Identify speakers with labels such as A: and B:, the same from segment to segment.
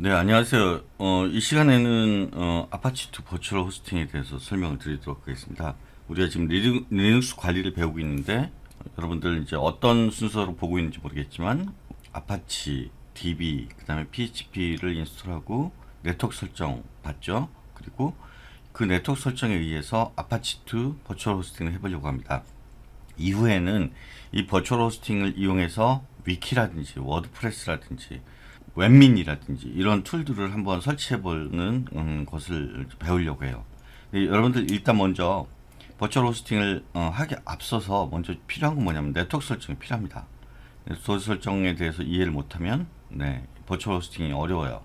A: 네, 안녕하세요. 어, 이 시간에는 어, 아파치2 버추얼 호스팅에 대해서 설명을 드리도록 하겠습니다. 우리가 지금 리눅, 리눅스 관리를 배우고 있는데 여러분들 이제 어떤 순서로 보고 있는지 모르겠지만 아파치, DB, 그 다음에 PHP를 인스톨하고 네트워크 설정 봤죠? 그리고 그 네트워크 설정에 의해서 아파치2 버추얼 호스팅을 해보려고 합니다. 이후에는 이 버추얼 호스팅을 이용해서 위키라든지 워드프레스라든지 웹민이라든지 이런 툴들을 한번 설치해보는 음, 것을 배우려고 해요. 여러분들 일단 먼저 버추얼 호스팅을 어, 하기 앞서서 먼저 필요한 건 뭐냐면 네트워크 설정이 필요합니다. 네트워크 설정에 대해서 이해를 못하면 네, 버추얼 호스팅이 어려워요.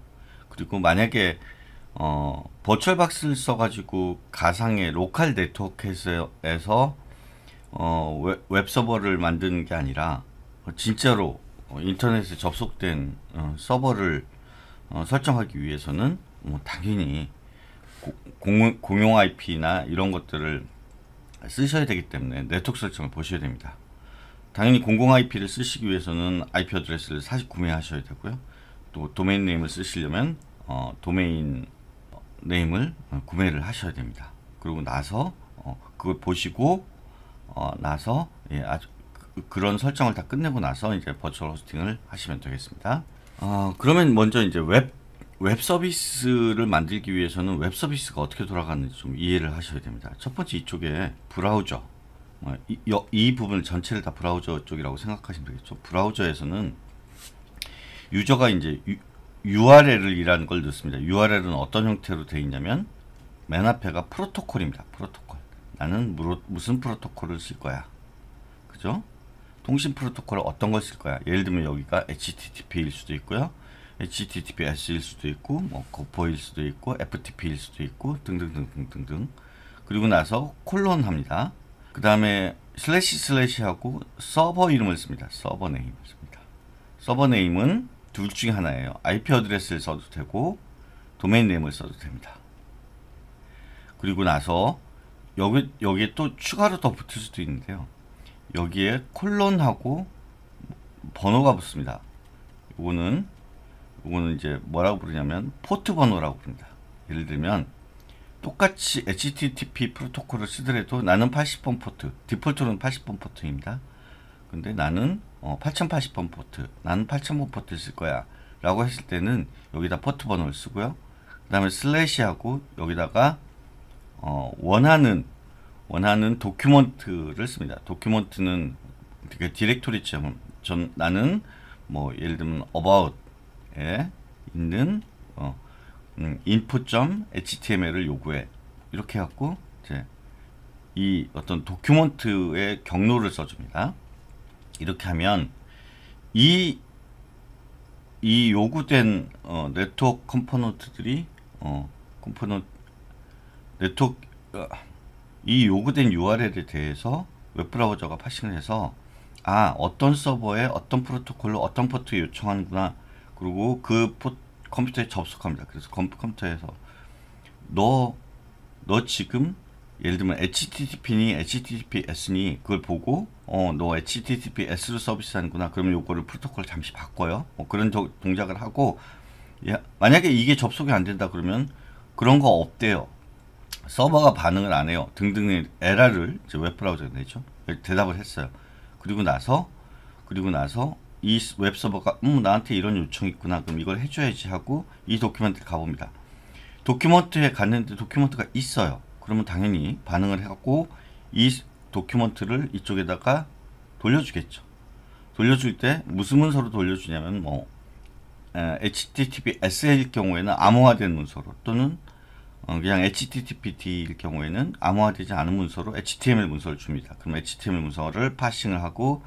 A: 그리고 만약에 어, 버추얼 박스를 써가지고 가상의 로컬 네트워크에서 어, 웹, 서버를 만드는 게 아니라 진짜로 어, 인터넷에 접속된 어, 서버를 어, 설정하기 위해서는 뭐 당연히 공, 용 IP나 이런 것들을 쓰셔야 되기 때문에 네트워크 설정을 보셔야 됩니다. 당연히 공공 IP를 쓰시기 위해서는 IP 어드레스를 사실 구매하셔야 되고요. 또 도메인 네임을 쓰시려면 어, 도메인 네임을 구매를 하셔야 됩니다. 그리고 나서 어, 그걸 보시고 어, 나서 예, 아주 그런 설정을 다 끝내고 나서 이제 버추얼 호스팅을 하시면 되겠습니다. 어, 그러면 먼저 이제 웹, 웹 서비스를 만들기 위해서는 웹 서비스가 어떻게 돌아가는지 좀 이해를 하셔야 됩니다. 첫 번째 이쪽에 브라우저. 어, 이, 이 부분을 전체를 다 브라우저 쪽이라고 생각하시면 되겠죠. 브라우저에서는 유저가 이제 유, URL을 이라는 걸 넣습니다. URL은 어떤 형태로 되어 있냐면 맨 앞에가 프로토콜입니다. 프로토콜. 나는 무슨 프로토콜을 쓸 거야. 그죠? 통신 프로토콜 은 어떤 것쓸 거야. 예를 들면 여기가 HTTP일 수도 있고요. HTTPS일 수도 있고 뭐 거포일 수도 있고 FTP일 수도 있고 등등등등등등 그리고 나서 콜론 합니다. 그 다음에 슬래시 슬래시 하고 서버 이름을 씁니다. 서버 네임을 씁니다. 서버 네임은 둘 중에 하나예요. IP 어드레스를 써도 되고 도메인 네임을 써도 됩니다. 그리고 나서 여기 여기에 또 추가로 더 붙을 수도 있는데요. 여기에 콜론하고 번호가 붙습니다. 이거는 이거는 이제 뭐라고 부르냐면 포트 번호라고 부릅니다. 예를 들면 똑같이 HTTP 프로토콜을 쓰더라도 나는 80번 포트, 디폴트로는 80번 포트입니다. 근데 나는 어, 8080번 포트, 나는 8000번 포트 쓸 거야. 라고 했을 때는 여기다 포트 번호를 쓰고요. 그 다음에 슬래시하고 여기다가 어, 원하는 원하는 도큐먼트를 씁니다. 도큐먼트는 그 디렉토리처럼 전 나는 뭐 예를 들면 about에 있는 어, 음, info.html을 요구해 이렇게 갖고 이제 이 어떤 도큐먼트의 경로를 써줍니다. 이렇게 하면 이, 이 요구된 어, 네트워크 컴포넌트들이 어, 컴포넌트 네트워크 어, 이 요구된 URL에 대해서 웹브라우저가 파싱을 해서 아 어떤 서버에 어떤 프로토콜로 어떤 포트에 요청하는구나 그리고 그 포, 트 컴퓨터에 접속합니다 그래서 컴, 컴 퓨터에서 너 너 지금 예를 들면 HTTP니 HTTPS니 그걸 보고 어 너 HTTPS로 서비스하는구나 그러면 요거를 프로토콜 잠시 바꿔요 뭐 그런 저, 동작을 하고 예, 만약에 이게 접속이 안 된다 그러면 그런 거 없대요 서버가 반응을 안 해요. 등등의 에러를 이제 웹브라우저에 내죠. 대답을 했어요. 그리고 나서 그리고 나서 이 웹서버가 음 나한테 이런 요청이 있구나 그럼 이걸 해줘야지 하고 이도큐먼트를 가봅니다. 도큐먼트에 갔는데 도큐먼트가 있어요. 그러면 당연히 반응을 해갖고 이 도큐먼트를 이쪽에다가 돌려주겠죠. 돌려줄 때 무슨 문서로 돌려주냐면 뭐 에, HTTPS일 경우에는 암호화된 문서로 또는 어, 그냥 HTTPT일 경우에는 암호화되지 않은 문서로 HTML 문서를 줍니다. 그럼 HTML 문서를 파싱을 하고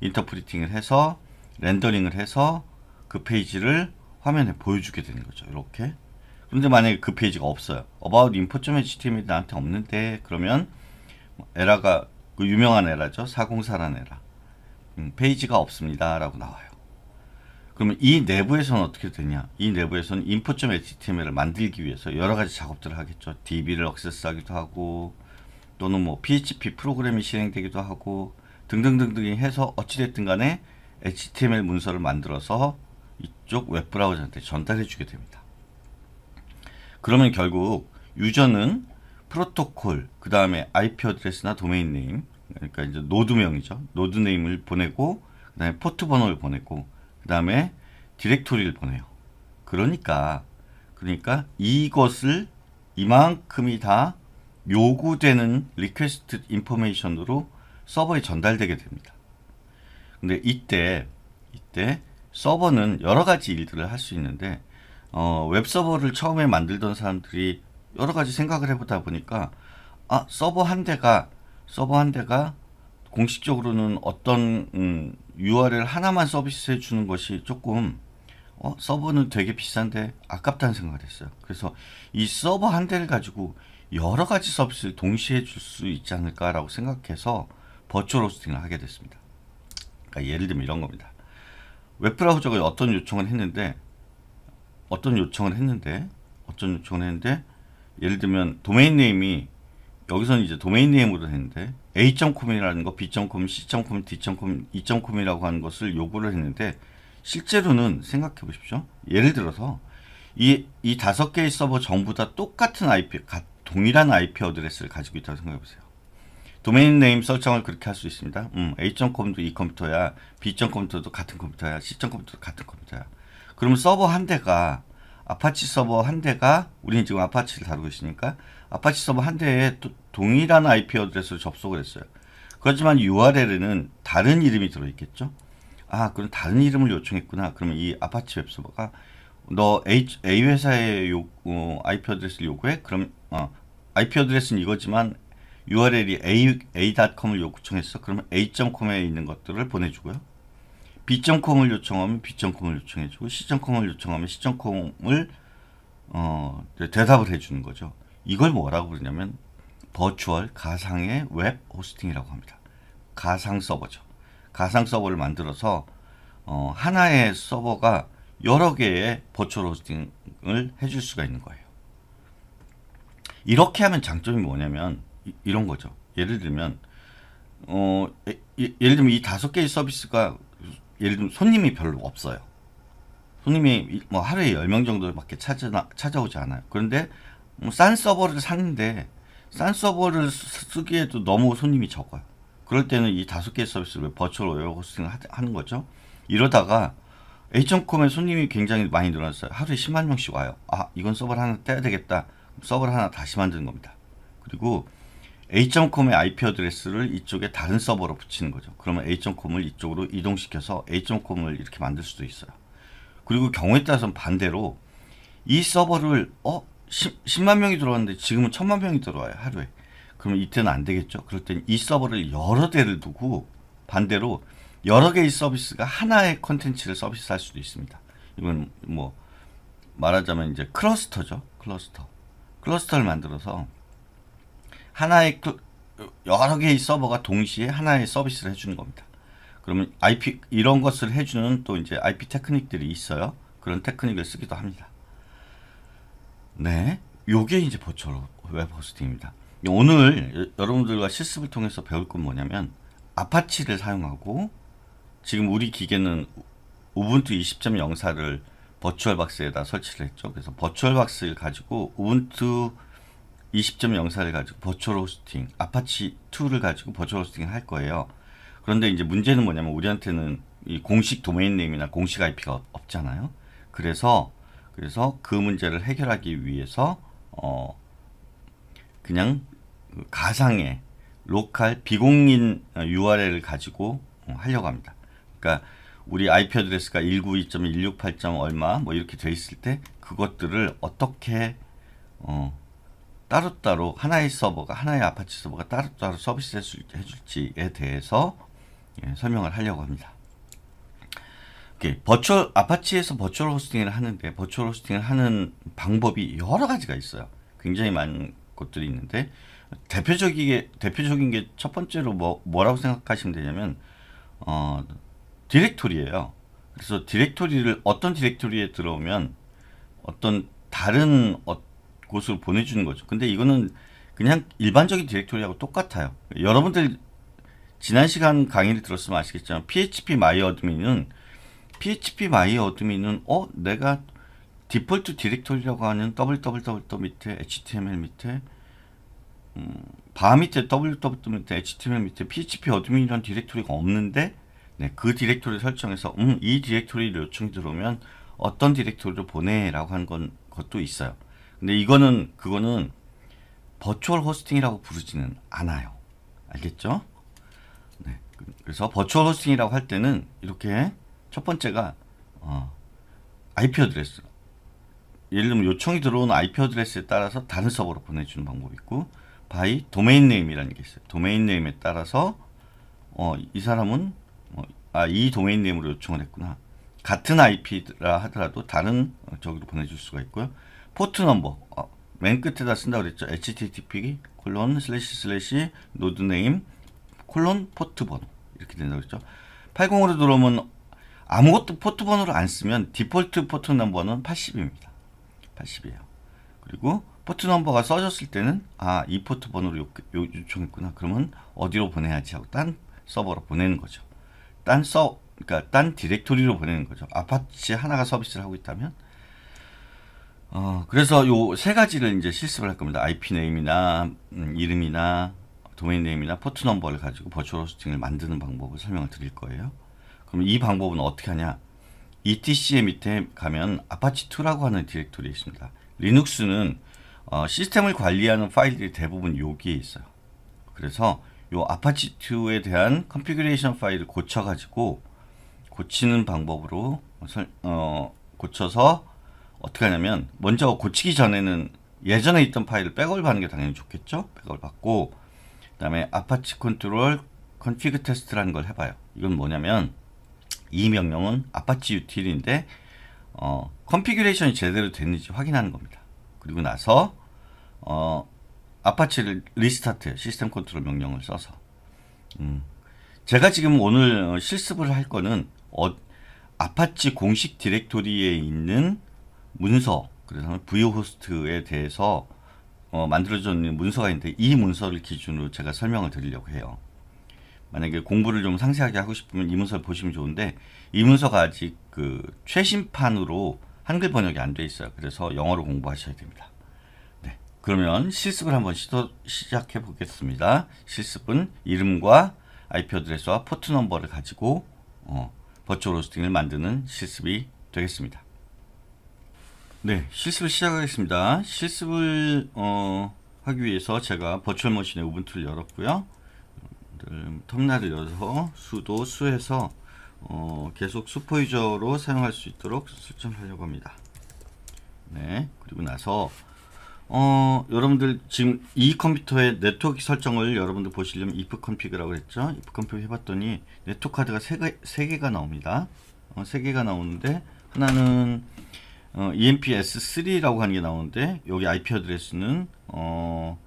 A: 인터프리팅을 해서 렌더링을 해서 그 페이지를 화면에 보여주게 되는 거죠. 이렇게. 그런데 만약에 그 페이지가 없어요. about info.html이 나한테 없는데 그러면 에라가 그 유명한 에라죠. 404란 에라. 음, 페이지가 없습니다. 라고 나와요. 그러면 이 내부에서는 어떻게 되냐? 이 내부에서는 info.html을 만들기 위해서 여러 가지 작업들을 하겠죠. DB를 액세스하기도 하고 또는 뭐 PHP 프로그램이 실행되기도 하고 등등등등 해서 어찌됐든 간에 HTML 문서를 만들어서 이쪽 웹브라우저한테 전달해 주게 됩니다. 그러면 결국 유저는 프로토콜, 그 다음에 IP 어드레스나 도메인 네임, 그러니까 이제 노드명이죠. 노드네임을 보내고, 그 다음에 포트 번호를 보내고, 그 다음에 디렉토리를 보내요. 그러니까 그러니까 이것을 이만큼이 다 요구되는 리퀘스트 인포메이션으로 서버에 전달되게 됩니다. 근데 이때 이때 서버는 여러 가지 일들을 할 수 있는데 어, 웹 서버를 처음에 만들던 사람들이 여러 가지 생각을 해보다 보니까 아 서버 한 대가 서버 한 대가 공식적으로는 어떤 음, URL 하나만 서비스해 주는 것이 조금 어, 서버는 되게 비싼데 아깝다는 생각을 했어요. 그래서 이 서버 한 대를 가지고 여러 가지 서비스를 동시에 줄 수 있지 않을까라고 생각해서 버추얼 호스팅을 하게 됐습니다. 그러니까 예를 들면 이런 겁니다. 웹브라우저가 어떤 요청을 했는데 어떤 요청을 했는데 어떤 요청을 했는데 예를 들면 도메인 네임이 여기서는 이제 도메인 네임으로 했는데 A.com이라는 거, B.com, C.com, D.com, E.com이라고 하는 것을 요구를 했는데 실제로는 생각해 보십시오. 예를 들어서 이, 이 다섯 개의 서버 전부 다 똑같은 IP, 동일한 IP 어드레스를 가지고 있다고 생각해 보세요. 도메인 네임 설정을 그렇게 할 수 있습니다. 음, A.com도 이 컴퓨터야, B.com도 같은 컴퓨터야, C.com도 같은 컴퓨터야. 그러면 서버 한 대가 아파치 서버 한 대가 우리는 지금 아파치를 다루고 있으니까 아파치 서버 한 대에 또 동일한 IP 어드레스로 접속을 했어요. 그렇지만 URL에는 다른 이름이 들어있겠죠? 아, 그럼 다른 이름을 요청했구나. 그러면 이 아파치 웹서버가 너 H, A 회사의 요, 어, IP 어드레스를 요구해? 그럼 어, IP 어드레스는 이거지만 URL이 a, a.com을 요청했어. 그러면 a.com에 있는 것들을 보내주고요. b.com을 요청하면 b.com을 요청해주고 c.com을 요청하면 c.com을 어, 대답을 해주는 거죠. 이걸 뭐라고 그러냐면 버추얼 가상의 웹 호스팅이라고 합니다. 가상 서버죠. 가상 서버를 만들어서 어, 하나의 서버가 여러 개의 버추얼 호스팅을 해줄 수가 있는 거예요. 이렇게 하면 장점이 뭐냐면 이, 런 거죠. 예를 들면 어, 예, 예, 예를 들면 이 다섯 개의 서비스가 예를 들면 손님이 별로 없어요. 손님이 뭐 하루에 열 명 정도밖에 찾아, 찾아오지 않아요. 그런데 뭐 싼 서버를 샀는데 싼 서버를 쓰기에도 너무 손님이 적어요. 그럴 때는 이 다섯 개 서비스를 버츄얼 웨어 호스팅을 하는 거죠. 이러다가 h c o m 에 손님이 굉장히 많이 늘어났어요. 하루에 10만 명씩 와요. 아, 이건 서버를 하나 떼야 되겠다. 서버를 하나 다시 만드는 겁니다. 그리고 H.com의 IP 어드레스를 이쪽에 다른 서버로 붙이는 거죠. 그러면 H.com을 이쪽으로 이동시켜서 H.com을 이렇게 만들 수도 있어요. 그리고 경우에 따라서는 반대로 이 서버를 어? 10, 만 명이 들어왔는데 지금은 천만 명이 들어와요 하루에 그러면 이때는 안 되겠죠 그럴 땐 이 서버를 여러 대를 두고 반대로 여러 개의 서비스가 하나의 컨텐츠를 서비스할 수도 있습니다 이건 뭐 말하자면 이제 클러스터죠 클러스터 클러스터를 만들어서 하나의 클, 여러 개의 서버가 동시에 하나의 서비스를 해주는 겁니다 그러면 IP 이런 것을 해주는 또 이제 IP 테크닉들이 있어요 그런 테크닉을 쓰기도 합니다 네. 요게 이제 버추얼 웹 호스팅입니다. 오늘 여러분들과 실습을 통해서 배울 건 뭐냐면 아파치를 사용하고 지금 우리 기계는 우분투 20.04를 버추얼 박스에다 설치를 했죠. 그래서 버추얼 박스를 가지고 우분투 20.04를 가지고 버추얼 호스팅, 아파치 2를 가지고 버추얼 호스팅을 할 거예요. 그런데 이제 문제는 뭐냐면 우리한테는 이 공식 도메인 네임이나 공식 IP가 없잖아요. 그래서 그래서 그 문제를 해결하기 위해서 어 그냥 그 가상의 로컬 비공인 URL을 어, 가지고 어, 하려고 합니다. 그러니까 우리 IP 어드레스가 192.168. 얼마 뭐 이렇게 돼 있을 때 그것들을 어떻게 어 따로따로 하나의 서버가 하나의 아파트 서버가 따로따로 서비스해 줄지에 대해서 예, 설명을 하려고 합니다. 버추얼 아파치에서 버추얼 호스팅을 하는데 버추얼 호스팅을 하는 방법이 여러 가지가 있어요. 굉장히 많은 것들이 있는데 대표적인 게 대표적인 게 첫 번째로 뭐 뭐라고 생각하시면 되냐면 어 디렉토리예요. 그래서 디렉토리를 어떤 디렉토리에 들어오면 어떤 다른 어, 곳으로 보내주는 거죠. 근데 이거는 그냥 일반적인 디렉토리하고 똑같아요. 여러분들 지난 시간 강의를 들었으면 아시겠지만 PHP 마이 어드민은 PHP 마이 어드민은 어 내가 디폴트 디렉토리라고 하는 www 밑에 html 밑에 음, 바 밑에 www 밑에 html 밑에 php 어드민이라는 디렉토리가 없는데 네, 그 디렉토리 설정해서 음, 이 디렉토리를 요청이 들어오면 어떤 디렉토리로 보내라고 하는 건 것도 있어요. 근데 이거는 그거는 버추얼 호스팅이라고 부르지는 않아요. 알겠죠? 네. 그래서 버추얼 호스팅이라고 할 때는 이렇게 첫 번째가 어, IP 어드레스. 예를 들면 요청이 들어온 IP 어드레스에 따라서 다른 서버로 보내주는 방법이 있고 by 도메인 네임이라는 게 있어요. 도메인 네임에 따라서 어, 이 사람은 어, 아, 이 도메인 네임으로 요청을 했구나. 같은 IP라 하더라도 다른 어, 저기로 보내줄 수가 있고요. 포트 넘버 어, 맨 끝에다 쓴다고 그랬죠. http 콜론 슬래시 슬래시 노드 네임 콜론 포트 번호 이렇게 된다고 그랬죠. 80으로 들어오면 아무것도 포트 번호를 안 쓰면 디폴트 포트 넘버는 80입니다. 80이에요. 그리고 포트 넘버가 써졌을 때는 아 이 포트 번호를 요, 요청했구나. 그러면 어디로 보내야지 하고 딴 서버로 보내는 거죠. 딴 서, 그러니까 딴 디렉토리로 보내는 거죠. 아파치 하나가 서비스를 하고 있다면 어, 그래서 요 세 가지를 이제 실습을 할 겁니다. IP 네임이나 음, 이름이나 도메인 네임이나 포트 넘버를 가지고 버추얼 호스팅을 만드는 방법을 설명을 드릴 거예요. 그럼 이 방법은 어떻게 하냐? etc의 밑에 가면 아파치2라고 하는 디렉토리 있습니다. 리눅스는 어, 시스템을 관리하는 파일들이 대부분 여기에 있어요. 그래서 이 아파치2에 대한 컨피그레이션 파일을 고쳐가지고 고치는 방법으로 어, 고쳐서 어떻게 하냐면 먼저 고치기 전에는 예전에 있던 파일을 백업을 받는 게 당연히 좋겠죠. 백업을 받고 그 다음에 아파치 컨트롤 컨피그 테스트라는 걸 해봐요. 이건 뭐냐면 이 명령은 아파치 유틸인데 어, 컨피규레이션이 제대로 됐는지 확인하는 겁니다. 그리고 나서 어, 아파치를 리스타트 시스템 컨트롤 명령을 써서 음, 제가 지금 오늘 어, 실습을 할 거는 어, 아파치 공식 디렉토리에 있는 문서 그래서 VO 호스에 대해서 어, 만들어져 는 문서가 있는데 이 문서를 기준으로 제가 설명을 드리려고 해요. 만약에 공부를 좀 상세하게 하고 싶으면 이 문서를 보시면 좋은데 이 문서가 아직 그 최신판으로 한글 번역이 안 돼 있어요. 그래서 영어로 공부하셔야 됩니다. 네. 그러면 실습을 한번 시도, 시작해 보겠습니다. 실습은 이름과 IP 어드레스와 포트 넘버를 가지고 어, 버추얼 로스팅을 만드는 실습이 되겠습니다. 네, 실습을 시작하겠습니다. 실습을 어, 하기 위해서 제가 버추얼 머신의 우분투를 열었고요. 음, 텀나를 열어서 수도 수에서 어, 계속 수포이저로 사용할 수 있도록 설정하려고 합니다. 네, 그리고 나서 어, 여러분들 지금 이 컴퓨터의 네트워크 설정을 여러분들 보시려면 if config라고 했죠. if config 해봤더니 네트워크 카드가 3개, 3개가 나옵니다. 어, 3개가 나오는데 하나는 어, EMPS3라고 하는 게 나오는데 여기 IP 어드레스는 어,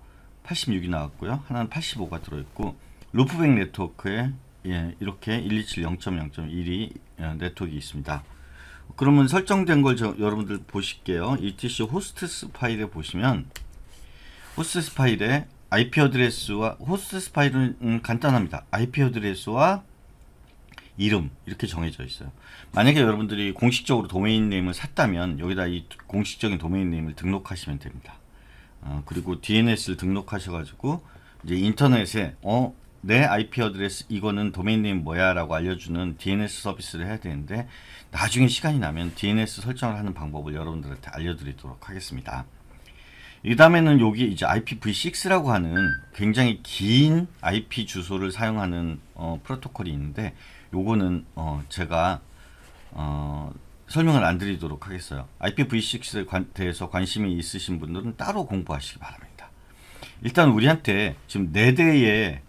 A: 86이 나왔고요. 하나는 85가 들어있고 루프백 네트워크에 예, 이렇게 127 0.0.1이 네트워크 있습니다. 그러면 설정된 걸 저, 여러분들 보실게요. etc 호스트스 파일에 보시면 호스트스 파일에 IP 어드레스와 호스트스 파일은 음, 간단합니다. IP 어드레스와 이름 이렇게 정해져 있어요. 만약에 여러분들이 공식적으로 도메인 네임을 샀다면 여기다 이 공식적인 도메인 네임을 등록하시면 됩니다. 어, 그리고 DNS를 등록하셔가지고 이제 인터넷에 어내 IP 어드레스 이거는 도메인네 뭐야라고 알려주는 DNS 서비스를 해야 되는데 나중에 시간이 나면 DNS 설정을 하는 방법을 여러분들한테 알려드리도록 하겠습니다. 이 다음에는 여기 이제 IPv6라고 하는 굉장히 긴 IP 주소를 사용하는 어, 프로토콜이 있는데 요거는 어, 제가 어, 설명을 안 드리도록 하겠어요. IPv6에 관, 대해서 관심이 있으신 분들은 따로 공부하시기 바랍니다. 일단 우리한테 지금 4대의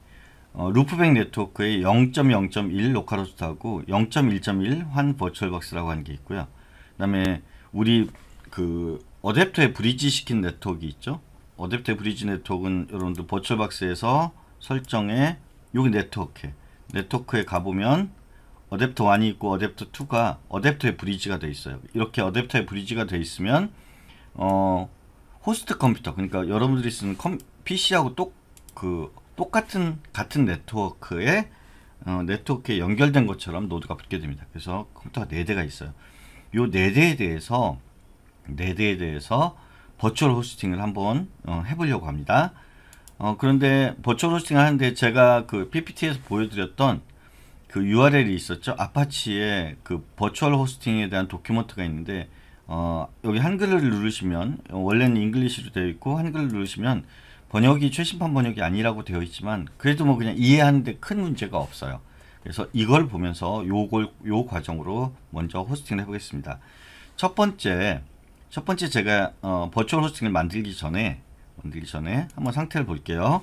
A: 어, 루프백 네트워크의 0.0.1 로컬호스트하고 0.1.1 환 버추얼박스라고 하는 게 있고요. 그다음에 우리 그 어댑터에 브리지 시킨 네트워크 있죠. 어댑터 브리지 네트워크는 여러분들 버추얼박스에서 설정에 여기 네트워크 에 네트워크에 가보면 어댑터 1이 있고 어댑터 2가 어댑터에 브리지가 돼 있어요. 이렇게 어댑터에 브리지가 돼 있으면 어 호스트 컴퓨터 그러니까 여러분들이 쓰는 컴, PC하고 똑그 똑같은 같은 네트워크에 어, 네트워크에 연결된 것처럼 노드가 붙게 됩니다. 그래서 컴퓨터가 4대가 있어요. 이 4대에 대해서 4대에 대해서 버추얼 호스팅을 한번 어, 해보려고 합니다. 어, 그런데 버추얼 호스팅 하는데 제가 그 PPT에서 보여드렸던 그 URL이 있었죠. 아파치의 그 버추얼 호스팅에 대한 도큐먼트가 있는데 어, 여기 한글을 누르시면 원래는 잉글리시로 되어 있고 한글을 누르시면 번역이 최신판 번역이 아니라고 되어 있지만 그래도 뭐 그냥 이해하는데 큰 문제가 없어요. 그래서 이걸 보면서 요걸 요 과정으로 먼저 호스팅을 해보겠습니다. 첫 번째 첫 번째 제가 어, 버추얼 호스팅을 만들기 전에 만들기 전에 한번 상태를 볼게요.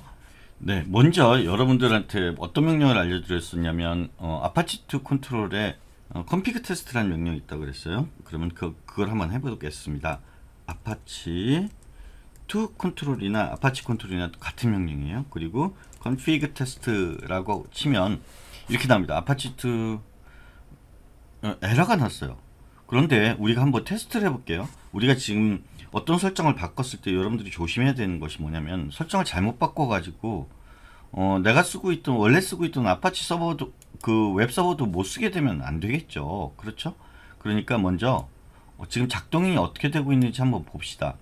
A: 네, 먼저 여러분들한테 어떤 명령을 알려드렸었냐면 어, 아파치2 컨트롤에 어, 컴피 o n 테스트라는 명령이 있다고 그랬어요. 그러면 그, 그걸 한번 해보겠습니다. 아파치 to 컨트롤이나 아파치 컨트롤이나 같은 명령이에요. 그리고 config test라고 치면 이렇게 나옵니다. 아파치 t 어, 에러가 났어요. 그런데 우리가 한번 테스트를 해볼게요. 우리가 지금 어떤 설정을 바꿨을 때 여러분들이 조심해야 되는 것이 뭐냐면 설정을 잘못 바꿔가지고 어, 내가 쓰고 있던 원래 쓰고 있던 아파치 서버도 그 웹 서버도 못 쓰게 되면 안 되겠죠. 그렇죠? 그러니까 먼저 어, 지금 작동이 어떻게 되고 있는지 한번 봅시다.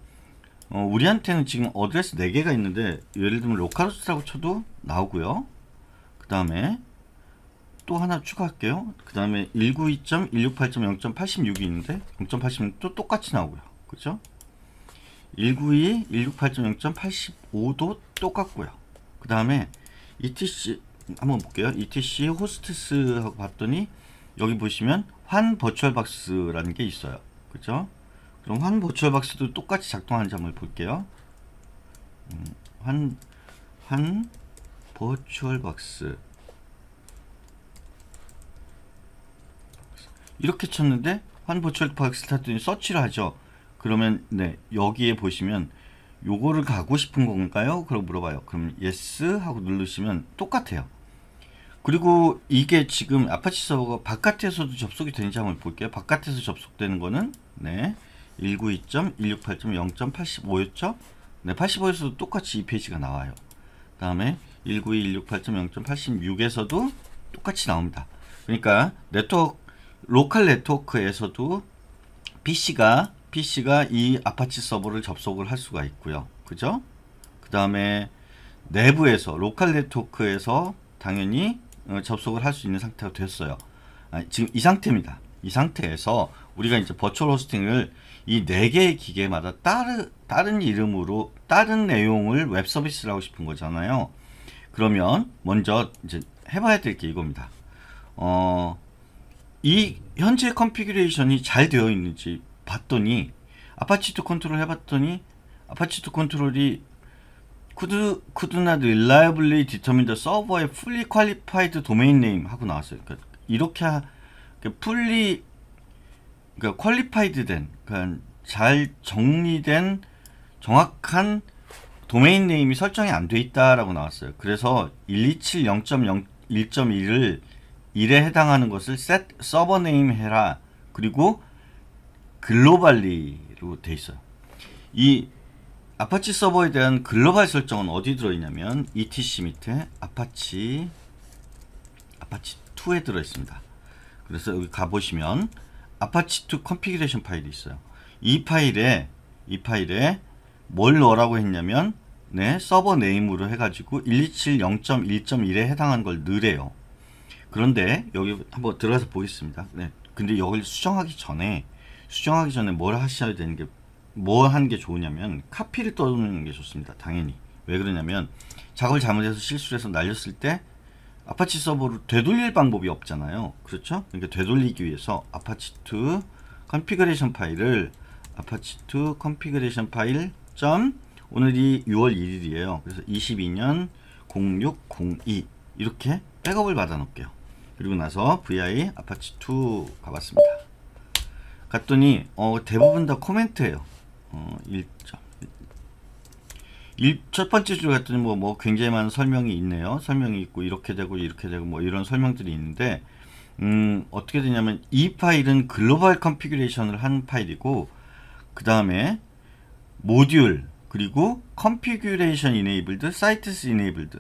A: 어, 우리한테는 지금 어드레스 4개가 있는데 예를 들면 로카루스라고 쳐도 나오고요. 그 다음에 또 하나 추가할게요. 그 다음에 192.168.0.86이 있는데 0 8 6은또 똑같이 나오고요. 그죠? 192, 168.0.85도 똑같고요. 그 다음에 ETC 한번 볼게요. ETC 호스트스하고 봤더니 여기 보시면 환 버추얼박스라는 게 있어요. 그죠? 영환 보철 박스도 똑같이 작동하는지 한번 볼게요. 음, 환, 환 버추얼 박스 이렇게 쳤는데 환 버추얼 박스 탔더니 서치를 하죠. 그러면 네 여기에 보시면 요거를 가고 싶은 건가요? 그럼 물어봐요. 그럼 yes 하고 누르시면 똑같아요. 그리고 이게 지금 아파치 서버가 바깥에서도 접속이 되는지 한번 볼게요. 바깥에서 접속되는 거는 네 192.168.0.85였죠? 네, 85에서도 똑같이 이 페이지가 나와요. 그 다음에 192.168.0.86에서도 똑같이 나옵니다. 그러니까 네트워크, 로컬 네트워크에서도 PC가, PC가 이 아파치 서버를 접속을 할 수가 있고요. 그죠? 그 다음에 내부에서, 로컬 네트워크에서 당연히 어, 접속을 할 수 있는 상태가 됐어요. 아, 지금 이 상태입니다. 이 상태에서 우리가 이제 버츄얼 호스팅을 이네 개의 기계마다 다른 다른 이름으로 다른 내용을 웹 서비스를 하고 싶은 거잖아요. 그러면 먼저 이제 해봐야 될 게 이겁니다. 어, 이 현재 컨피규레이션이 잘 되어 있는지 봤더니 아파치트 컨트롤 해봤더니 아파치트 컨트롤이 could, could not reliably determine the server의 fully qualified domain name 하고 나왔어요. 그러니까 이렇게 풀리 그러니까 퀄리파이드된 그러니까 잘 정리된 정확한 도메인 네임이 설정이 안 돼 있다라고 나왔어요. 그래서 127 0.1.1을 1에 해당하는 것을 set 서버 네임 해라. 그리고 글로벌리로 돼 있어요. 이 아파치 서버에 대한 글로벌 설정은 어디 들어있냐면 etc 밑에 아파치 아파치 2에 들어있습니다. 그래서 여기 가보시면 아파치2 컨피그레이션 파일이 있어요. 이 파일에 이 파일에 뭘 넣으라고 했냐면 네, 서버 네임으로 해가지고 127.0.1.1에 해당한 걸 넣으래요. 그런데 여기 한번 들어가서 보겠습니다. 네, 근데 여기를 수정하기 전에 수정하기 전에 뭘 하셔야 되는 게뭘 뭐 하는 게 좋으냐면 카피를 떠주는 게 좋습니다. 당연히 왜 그러냐면 작업을 잘못해서 실수해서 날렸을 때 아파치 서버로 되돌릴 방법이 없잖아요. 그렇죠? 그러니까 되돌리기 위해서 아파치2 컨피그레이션 파일을 아파치2 컨피그레이션 파일 점 오늘이 6월 1일이에요. 그래서 22년 0602 이렇게 백업을 받아 놓을게요. 그리고 나서 vi 아파치2 가봤습니다. 갔더니 어, 대부분 다 코멘트예요. 어, 1점. 첫 번째 줄 같은 뭐, 뭐 굉장히 많은 설명이 있네요. 설명이 있고 이렇게 되고 이렇게 되고 뭐 이런 설명들이 있는데 음, 어떻게 되냐면 이 파일은 글로벌 컨피규레이션을 한 파일이고 그 다음에 모듈 그리고 컨피규레이션 이네이블드, 사이트스 이네이블드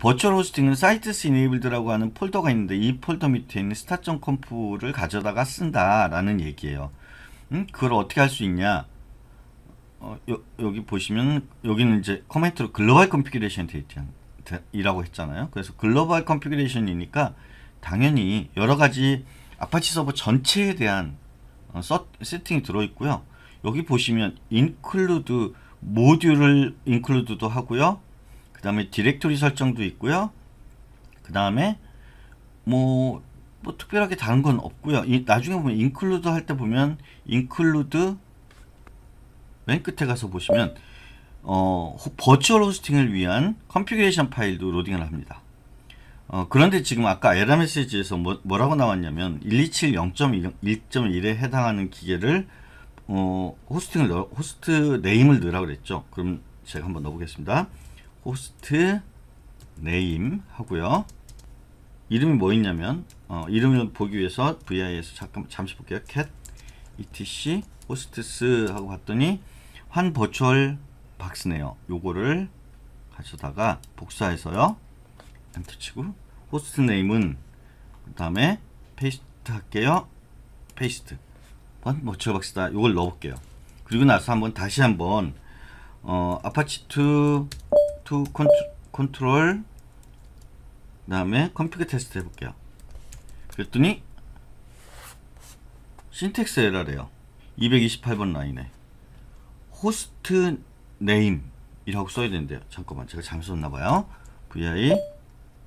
A: 버추얼 호스팅은 사이트스 이네이블드라고 하는 폴더가 있는데 이 폴더 밑에 있는 스타점컴프를 가져다가 쓴다라는 얘기예요. 음? 그걸 어떻게 할 수 있냐? 어, 여, 여기 보시면 여기는 이제 커멘트로 글로벌 컨피그레이션 데이터라고 했잖아요. 그래서 글로벌 컨피그레이션이니까 당연히 여러 가지 아파치 서버 전체에 대한 어, 서, 세팅이 들어있고요. 여기 보시면 include 모듈을 include도 하고요. 그 다음에 디렉토리 설정도 있고요. 그 다음에 뭐, 뭐 특별하게 다른 건 없고요. 이, 나중에 보면 include 할때 보면 include 맨 끝에 가서 보시면 어, 버추얼 호스팅을 위한 컨피그레이션 파일도 로딩을 합니다. 어, 그런데 지금 아까 에라 메시지에서 뭐, 라고 나왔냐면 127.1.1에 0 해당하는 기계를 어, 호스팅을 넣, 호스트 네임을 넣으라고 그랬죠. 그럼 제가 한번 넣어보겠습니다. 호스트 네임 하고요. 이름이 뭐 있냐면 어, 이름을 보기 위해서 VI에서 잠깐 잠시 볼게요. cat etc 호스트스 하고 봤더니 환보철 박스네요. 요거를 가져다가 복사해서요. 엔터 치고 호스트 네임은 그 다음에 페이스트 할게요. 페이스트 환보철 박스다. 요걸 넣어볼게요. 그리고 나서 한번 다시 한번 어, 아파치 2, 투 컨트, 컨트롤 그 다음에 컴퓨터 테스트 해볼게요. 그랬더니 신텍스 에러래요. 228번 라인에 호스트 네임이라고 써야 되는데요. 잠깐만 제가 잘못 썼나봐요. vi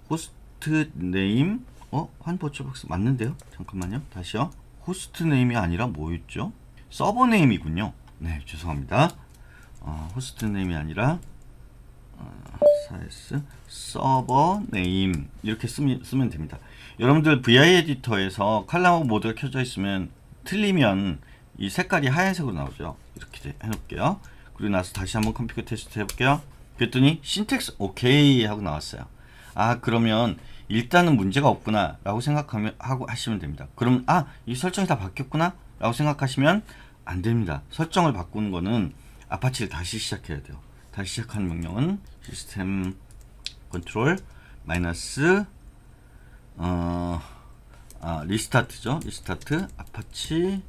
A: 호스트 네임 어? 환포츠박스 맞는데요? 잠깐만요. 다시요. 호스트 네임이 아니라 뭐였죠? 서버 네임이군요. 네 죄송합니다. 어, 호스트 네임이 아니라 어, 사이 서버 네임 이렇게 쓰면, 쓰면 됩니다. 여러분들 VI 에디터에서 칼라모 모드가 켜져 있으면 틀리면 이 색깔이 하얀색으로 나오죠. 이렇게 해놓을게요. 그리고 나서 다시 한번 컴퓨터 테스트 해볼게요. 그랬더니 신텍스 오케이 하고 나왔어요. 아 그러면 일단은 문제가 없구나 라고 생각하면 하고 하시면 됩니다. 그럼 아 이 설정이 다 바뀌었구나 라고 생각하시면 안 됩니다. 설정을 바꾸는 거는 아파치를 다시 시작해야 돼요. 다시 시작하는 명령은 시스템 컨트롤 마이너스 어, 아, 리스타트죠. 리스타트 아파치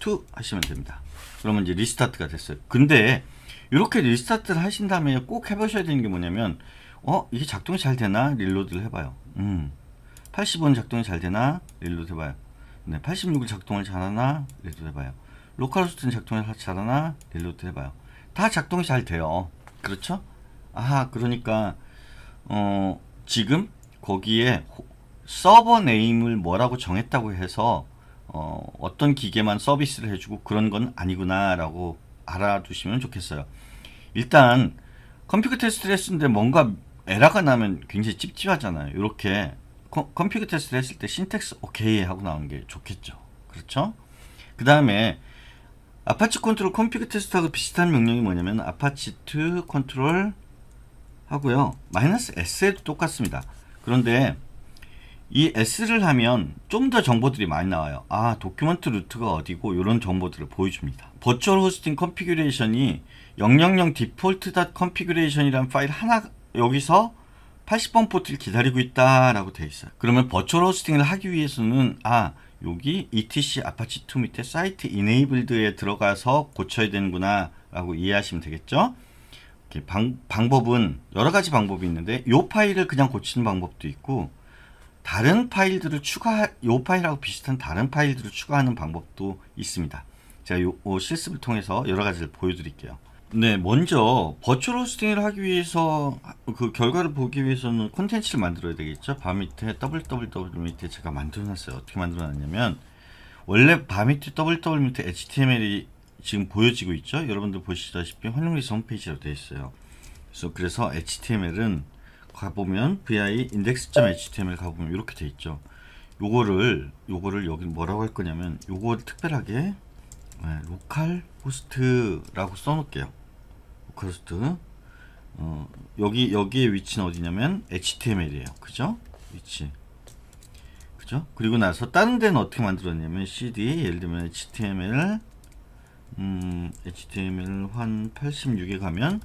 A: t 하시면 됩니다. 그러면 이제 리스타트가 됐어요. 근데 이렇게 리스타트를 하신 다음에 꼭 해보셔야 되는 게 뭐냐면 어? 이게 작동이 잘 되나? 릴로드를 해봐요. 음. 80은 작동이 잘 되나? 릴로드 해봐요. 네, 86은 작동을 잘하나? 릴로드 해봐요. 로컬 스트는 작동을 잘하나? 릴로드 해봐요. 다 작동이 잘 돼요. 그렇죠? 아 그러니까 어, 지금 거기에 서버 네임을 뭐라고 정했다고 해서 어, 어떤 기계만 서비스를 해주고 그런 건 아니구나라고 알아두시면 좋겠어요. 일단 컴퓨터 테스트를 했는데 뭔가 에러가 나면 굉장히 찝찝하잖아요. 이렇게 컴퓨터 테스트를 했을 때 신텍스 오케이 하고 나오는 게 좋겠죠. 그렇죠? 그 다음에 아파치 컨트롤 컴퓨터 테스트하고 비슷한 명령이 뭐냐면 아파치 2 컨트롤 하고요. 마이너스 S에도 똑같습니다. 그런데 이 S를 하면 좀 더 정보들이 많이 나와요. 아, 도큐먼트 루트가 어디고 이런 정보들을 보여줍니다. 버추얼 호스팅 컨피규레이션이 000 default.configuration이라는 파일 하나 여기서 80번 포트를 기다리고 있다라고 되어 있어요. 그러면 버추얼 호스팅을 하기 위해서는 아, 여기 etc apache2 밑에 사이트 enabled에 들어가서 고쳐야 되는구나 라고 이해하시면 되겠죠. 방, 방법은 여러 가지 방법이 있는데 이 파일을 그냥 고치는 방법도 있고 다른 파일들을 추가, 요 파일하고 비슷한 다른 파일들을 추가하는 방법도 있습니다. 제가 요, 요 실습을 통해서 여러 가지를 보여드릴게요. 네, 먼저 버추얼 호스팅을 하기 위해서 그 결과를 보기 위해서는 콘텐츠를 만들어야 되겠죠. 바 밑에 www 밑에 제가 만들어놨어요. 어떻게 만들어놨냐면 원래 바 밑에 www 밑에 HTML이 지금 보여지고 있죠. 여러분들 보시다시피 활용리서 홈페이지로 되어 있어요. 그래서, 그래서 HTML은 가보면 vi index.html 가보면 이렇게 돼 있죠. 요거를 요거를 여기 뭐라고 할 거냐면 요거 특별하게 네, 로컬 호스트라고 써놓을게요. 로컬 호스트 어, 여기 여기의 위치는 어디냐면 HTML이에요. 그죠? 위치 그죠? 그리고 나서 다른 데는 어떻게 만들었냐면 CD 예를 들면 HTML 음, HTML 한 86에 가면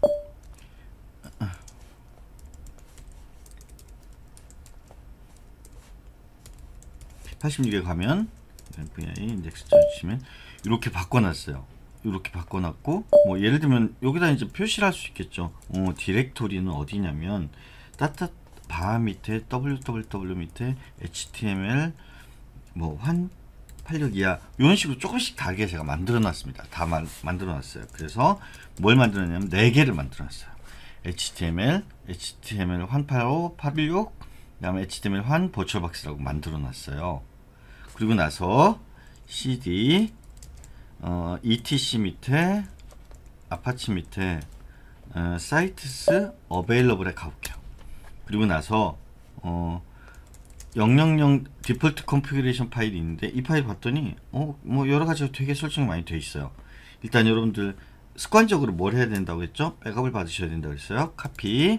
A: 86에 가면 m i 인스쳐주면 이렇게 바꿔놨어요. 이렇게 바꿔놨고 뭐 예를 들면 여기다 이제 표시를 할 수 있겠죠. 어, 디렉토리는 어디냐면 따뜻 바 밑에 www 밑에 html 뭐환 86 이하 이런 식으로 조금씩 다르게 제가 만들어 놨습니다. 다 마, 만들어 놨어요. 그래서 뭘 만들었냐면 4개를 만들어 놨어요. HTML, HTML 환85, 816, 그 다음에 HTML 환 버추얼박스라고 만들어 놨어요. 그리고 나서 cd 어, etc 밑에 아파치 밑에 어, sites available에 가볼게요. 그리고 나서 어, 000 디폴트 컨피그레이션 파일이 있는데 이 파일 봤더니 어, 뭐 여러 가지가 되게 설정이 많이 되어 있어요. 일단 여러분들 습관적으로 뭘 해야 된다고 했죠? 백업을 받으셔야 된다고 했어요. 카피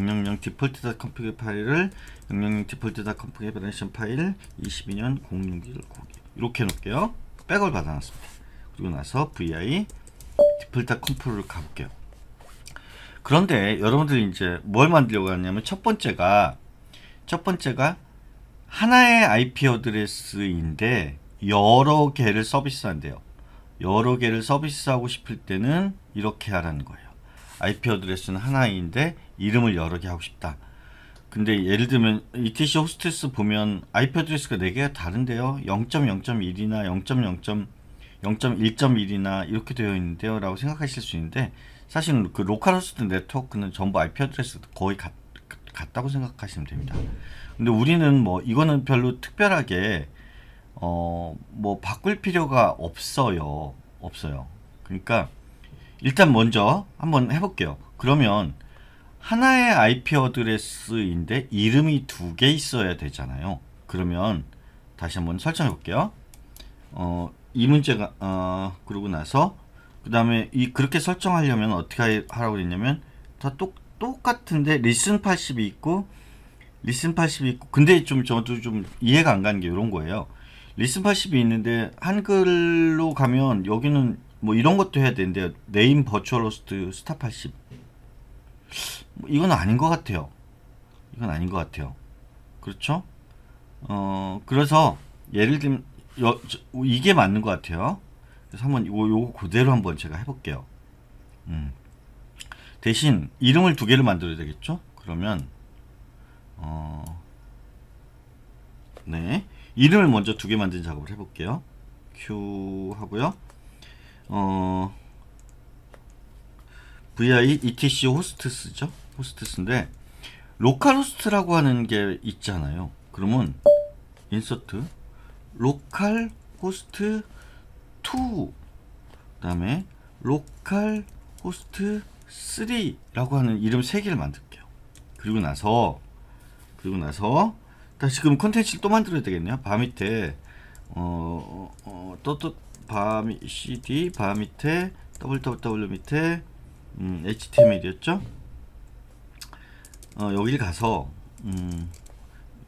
A: 000 디폴트 컴피그 파일을 000 디폴트 컴피그레이션 파일 22년 061 고기 이렇게 해놓을게요 백을 받아놨습니다 그리고 나서 vi 디폴트 컴프를 가볼게요 그런데 여러분들 이제 뭘 만들려고 하냐면 첫 번째가 첫 번째가 하나의 IP 어드레스인데 여러 개를 서비스한대요. 여러 개를 서비스하고 싶을 때는 이렇게 하라는 거예요. IP 어드레스는 하나인데 이름을 여러 개 하고 싶다. 근데 예를 들면 ETC 호스트스 보면 IP 어드레스가 4개가 다른데요. 0.0.1이나 0.0. 1 1이나 이렇게 되어 있는데요 라고 생각하실 수 있는데 사실 그 로컬 호스트 네트워크는 전부 IP 어드레스 거의 같, 같다고 생각하시면 됩니다 근데 우리는 뭐 이거는 별로 특별하게 어뭐 바꿀 필요가 없어요 없어요 그러니까 일단 먼저 한번 해볼게요. 그러면 하나의 IP 어드레스인데 이름이 두 개 있어야 되잖아요. 그러면 다시 한번 설정해 볼게요. 어, 이 문제가 어, 그러고 나서 그 다음에 이 그렇게 설정하려면 어떻게 하라고 그랬냐면다 똑, 똑같은데 리슨 80이 있고 리슨 80이 있고 근데 좀 저도 좀 이해가 안 가는 게 이런 거예요. 리슨 80이 있는데 한글로 가면 여기는 뭐 이런 것도 해야 되는데 요 네임 버츄얼로스트 스타 80 뭐 이건 아닌 것 같아요. 이건 아닌 것 같아요. 그렇죠? 어 그래서 예를 들면 여, 저, 이게 맞는 것 같아요. 그래서 한번 요거, 요거 그대로 한번 제가 해볼게요. 음. 대신 이름을 두 개를 만들어야 되겠죠? 그러면 어, 네 이름을 먼저 두 개 만든 작업을 해볼게요. Q 하고요. 어 VI ETC 호스트쓰죠호스트쓰인데 로컬 호스트라고 하는 게 있잖아요. 그러면 인서트 로컬 호스트 2 그다음에 로컬 호스트 3라고 하는 이름 3 개를 만들게요. 그리고 나서 그리고 나서 다시 그럼 컨텐츠를 또 만들어야 되겠네요. 바 밑에 어, 어, 어 또, 또바 cd 바 밑에 www 밑에 음, html이었죠 어, 여길 가서 음,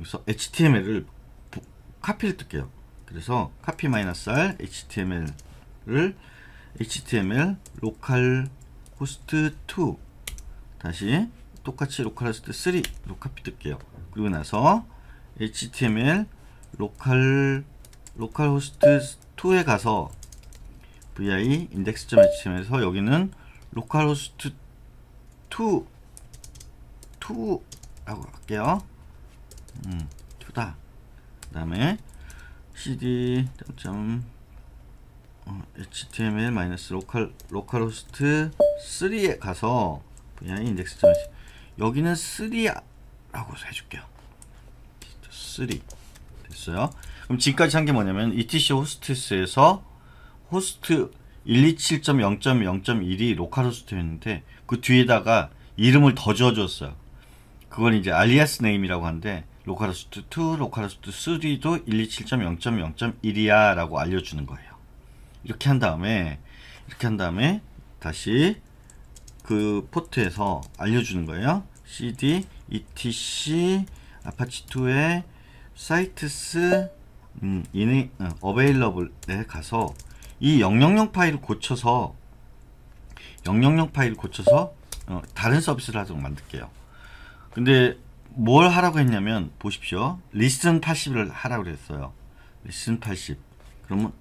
A: 여기서 html을 부, 카피를 뜰게요 그래서 카피 마이 r html을 html 로컬 호스트 2 다시 똑같이 로컬 호스트 3 로카피 뜰게요 그리고 나서 html 로컬 로컬 호스트 2에 가서 vi index.html에서 여기는 l o c a l 2 2 하고 갈게요. 음, 2다. 그다음에 cd 어, html 마이너스 로컬 로컬호스트 3에 가서 그냥 인덱스 점 여기는 3라고 해줄게요. 3 됐어요. 그럼 지금까지 한 게 뭐냐면 ETC 호스트스에서 호스트 127.0.0.1이 로컬 호스트였는데 그 뒤에다가 이름을 더 지어줬어요. 그건 이제 알리아스 네임이라고 하는데 로컬 호스트 2, 로컬 호스트 3도 127.0.0.1이야 라고 알려주는 거예요. 이렇게 한 다음에 이렇게 한 다음에 다시 그 포트에서 알려주는 거예요. cd etc 아파치2의 사이트스 음, 이는 어베일러블에 가서 이 000 파일을 고쳐서 000 파일을 고쳐서 어, 다른 서비스를 하도록 만들게요. 근데 뭘 하라고 했냐면 보십시오. 리슨 80을 하라고 했어요 리슨 80. 그러면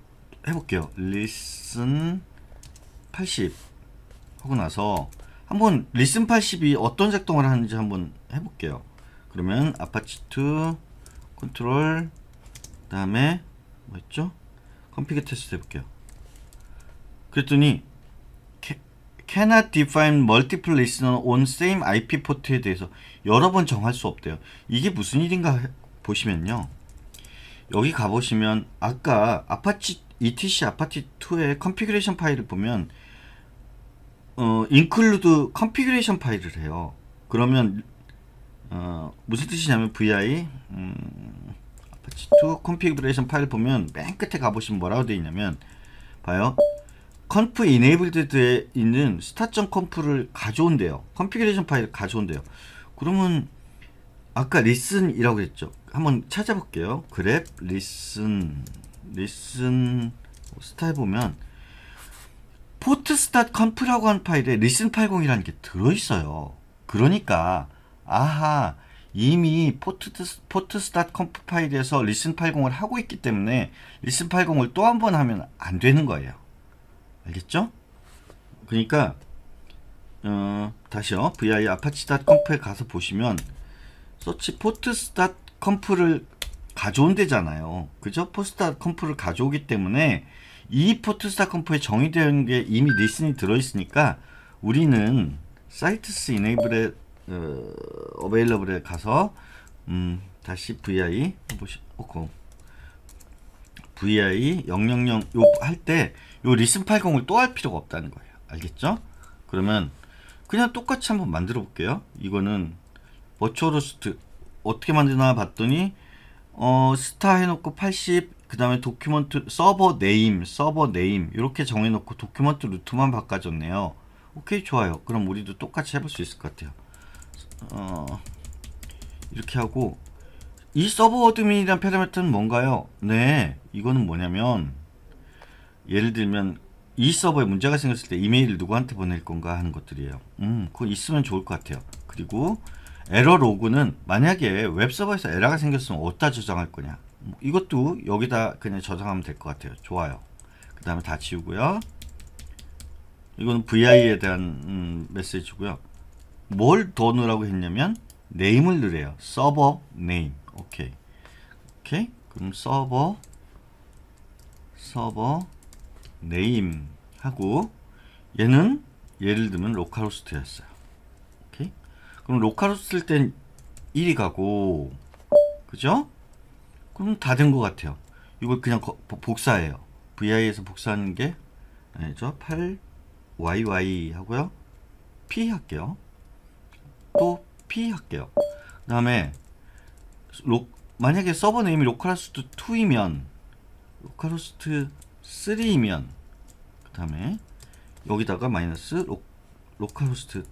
A: 해볼게요. 리슨 80 하고 나서 한번 리슨 80이 어떤 작동을 하는지 한번 해볼게요. 그러면 아파치2 컨트롤 다음에 뭐였죠? 컴피그 테스트 해볼게요. 그랬더니 cannot define multiple listener on same IP 포트에 대해서 여러 번 정할 수 없대요. 이게 무슨 일인가 보시면요. 여기 가보시면 아까 아파치 etc 아파트2의 컨피그레이션 파일을 보면 어, include 컨피그레이션 파일을 해요. 그러면 어, 무슨 뜻이냐면 vi 음, H2 컨피그레이션 파일 보면 맨 끝에 가보시면 뭐라고 되어 있냐면 봐요. 컨프 이네이블드에 있는 스타.conf를 가져온대요. 컨피그레이션 파일을 가져온대요. 그러면 아까 리슨이라고 했죠. 한번 찾아볼게요. 그랩 리슨 리슨 스타일 보면 포트스타.conf라고 한 파일에 리슨80이라는 게 들어있어요. 그러니까 아하 이미 포트스, 포트스 컴프 파일에서 리슨80을 하고 있기 때문에 리슨80을 또 한 번 하면 안 되는 거예요. 알겠죠? 그러니까 어, 다시요. vi apache.닷 컴프에 가서 보시면 서치 포트스닷 컴프를 가져온대잖아요. 그죠? 포스닷 트 컴프를 가져오기 때문에 이 포트스닷 컴프에 정의되는 어있게 이미 리슨이 들어있으니까 우리는 사이트스 이네이블에 어, 어베일러블에 가서 음, 다시 vi 보시고 vi 000요할때 요 리슨 80을 또 할 필요가 없다는 거예요. 알겠죠? 그러면 그냥 똑같이 한번 만들어 볼게요. 이거는 버추어로스트 어떻게 만드나 봤더니 어 스타 해놓고 80그 다음에 도큐먼트 서버 네임 서버 네임 이렇게 정해놓고 도큐먼트 루트만 바꿔줬네요 오케이 좋아요 그럼 우리도 똑같이 해볼 수 있을 것 같아요 어, 이렇게 하고 이서버 어드민이란 파라메터는 뭔가요? 네, 이거는 뭐냐면 예를 들면 이 서버에 문제가 생겼을 때 이메일을 누구한테 보낼 건가 하는 것들이에요. 음, 그거 있으면 좋을 것 같아요. 그리고 에러 로그는 만약에 웹 서버에서 에러가 생겼으면 어디다 저장할 거냐. 뭐 이것도 여기다 그냥 저장하면 될 것 같아요. 좋아요. 그 다음에 다 지우고요. 이거는 VI에 대한 음, 메시지고요. 뭘더 넣으라고 했냐면 네임을 넣으래요. 서버 네임. 오케이. 오케이. 그럼 서버 서버 네임 하고 얘는 예를 들면 로컬호스트였어요. 오케이. 그럼 로컬호스트일 땐 1이 가고 그죠? 그럼 다 된 것 같아요. 이걸 그냥 거, 복사해요. vi에서 복사하는 게 아니죠. 8 yy 하고요. p 할게요. 또 P 할게요. 그 다음에 만약에 서버 네임이 로컬호스트 2이면 로컬호스트 3이면 그 다음에 여기다가 마이너스 로, 컬호스트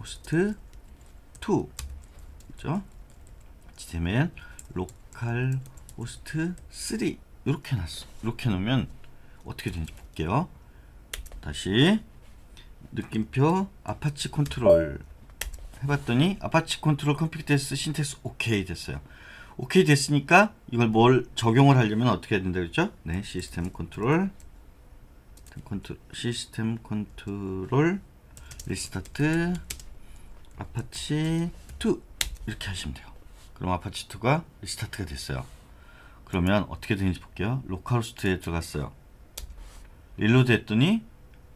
A: 호스트 2 그죠? 지되면 로컬 호스트 3 이렇게 놨어 이렇게 놓으면 어떻게 되는지 볼게요 다시 느낌표 아파치 컨트롤 해봤더니 아파치 컨트롤 컴피테스 신텍스 오케이 됐어요. 오케이 됐으니까 이걸 뭘 적용을 하려면 어떻게 해야 된다 그랬죠? 네, 시스템 컨트롤 컨트 시스템 컨트롤 리스타트 아파치 2 이렇게 하시면 돼요. 그럼 아파치 2가 리스타트가 됐어요. 그러면 어떻게 되는지 볼게요. 로컬호스트에 들어갔어요. 릴로드 했더니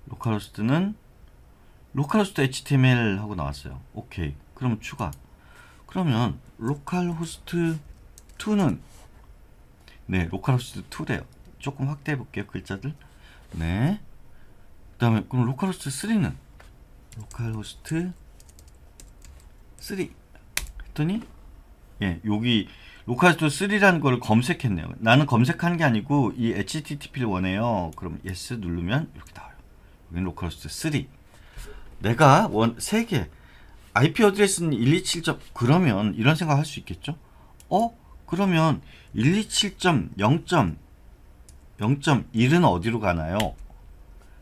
A: 로컬호스트는 로컬호스트 HTML 하고 나왔어요. 오케이. 그럼 추가. 그러면 로컬호스트 2는 네, 로컬호스트 2래요. 조금 확대해 볼게요. 글자들. 네. 그다음에 그럼 로컬호스트 3는 로컬호스트 3 했더니 예, 여기 로컬호스트 3라는 거를 검색했네요. 나는 검색한 게 아니고 이 HTTP를 원해요. 그럼 yes 누르면 이렇게 나와요. 여기는 로컬호스트 3. 내가 원세계 IP 어드레스는 1 2 7 그러면 이런 생각 할 수 있겠죠? 어? 그러면 127.0.0.1은 어디로 가나요?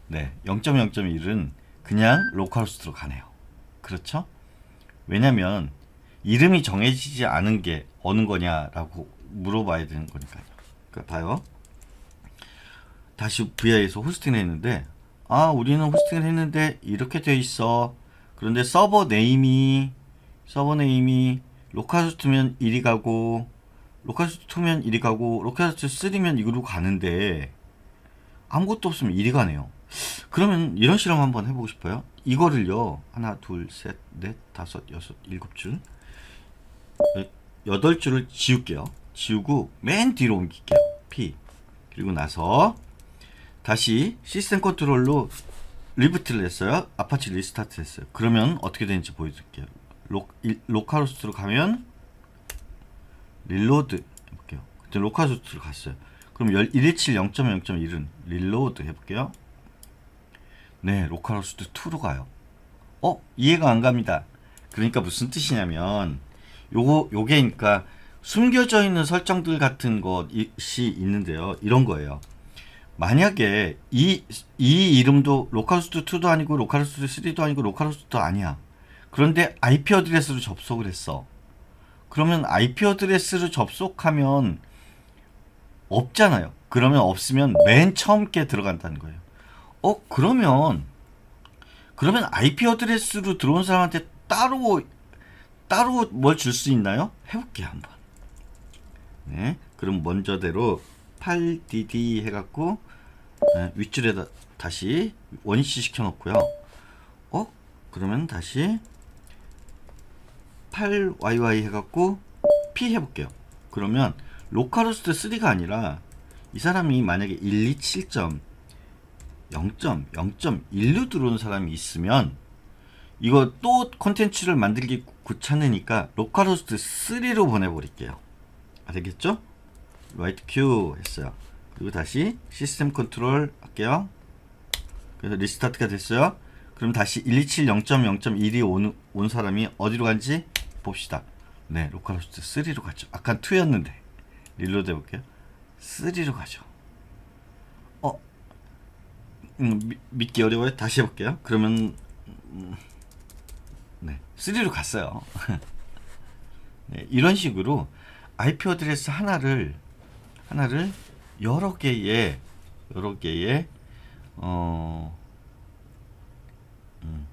A: 네, 0.0.1은 그냥 로컬호스트로 가네요. 그렇죠? 왜냐면 이름이 정해지지 않은 게 어느 거냐라고 물어봐야 되는 거니까요. 그러니까 봐요. 다시 VI에서 호스팅을 했는데 아 우리는 호스팅을 했는데 이렇게 돼 있어 그런데 서버 네임이 서버 네임이 로카스트면 1이 가고 로카스트 2면 1이 가고 로카스트 3면 이거로 가는데 아무것도 없으면 1이 가네요 그러면 이런 실험 한번 해보고 싶어요 이거를요 하나 둘셋넷 다섯 여섯 일곱 줄 여덟 줄을 지울게요 지우고 맨 뒤로 옮길게요 P 그리고 나서 다시 시스템 컨트롤로 리부트를 했어요. 아파치 리스타트 했어요. 그러면 어떻게 되는지 보여드릴게요. 로, 로카로스트로 가면 릴로드 해볼게요. 그때 로카로스트로 갔어요. 그럼 117 0.0.1은 릴로드 해볼게요. 네, 로카로스트 2로 가요. 어? 이해가 안 갑니다. 그러니까 무슨 뜻이냐면 요거 요게 그러니까 숨겨져 있는 설정들 같은 것이 있는데요. 이런 거예요. 만약에 이, 이 이름도 로컬호스트 2도 아니고 로컬호스트 3도 아니고 로컬호스트도 아니야. 그런데 IP 어드레스로 접속을 했어. 그러면 IP 어드레스로 접속하면 없잖아요. 그러면 없으면 맨 처음 께 들어간다는 거예요. 어, 그러면 그러면 IP 어드레스로 들어온 사람한테 따로 따로 뭘 줄 수 있나요? 해볼게요, 한번. 네. 그럼 먼저대로 8DD 해갖고 네, 윗줄에다 다시 원시 시켜놓고요. 어? 그러면 다시 8YY 해갖고 P 해볼게요. 그러면 로컬호스트 3가 아니라 이 사람이 만약에 127점 0.0.1로 들어오는 사람이 있으면 이거 또 콘텐츠를 만들기 귀찮으니까 로컬호스트 3로 보내버릴게요. 되겠죠 라이트 큐 했어요. 그리고 다시 시스템 컨트롤 할게요. 그래서 리스타트가 됐어요. 그럼 다시 127.0.0.1이 온, 온 사람이 어디로 간지 봅시다. 네, 로컬 호스트 3로 가죠. 아까 2였는데. 릴로드 해볼게요. 3로 가죠. 어, 음, 미, 믿기 어려워요. 다시 해볼게요. 그러면, 음, 네, 3로 갔어요. 네, 이런 식으로 IP 어드레스 하나를 하나를 여러 개의 여러 개의 어 음,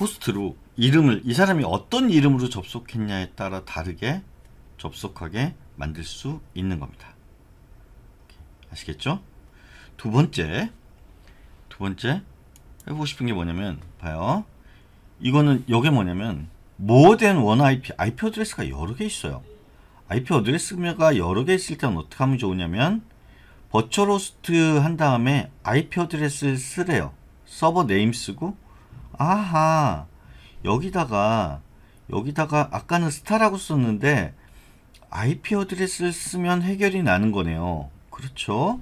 A: 호스트로 이름을 이 사람이 어떤 이름으로 접속했냐에 따라 다르게 접속하게 만들 수 있는 겁니다. 아시겠죠? 두 번째 두 번째 해보고 싶은 게 뭐냐면 봐요. 이거는 이게 뭐냐면 모든 원 IP IP 어드레스가 여러 개 있어요. IP 어드레스가 여러 개 있을 때는 어떻게 하면 좋으냐면 버츄얼 호스트 한 다음에 IP 어드레스를 쓰래요. 서버 네임 쓰고 아하 여기다가 여기다가 아까는 스타라고 썼는데 IP 어드레스를 쓰면 해결이 나는 거네요. 그렇죠?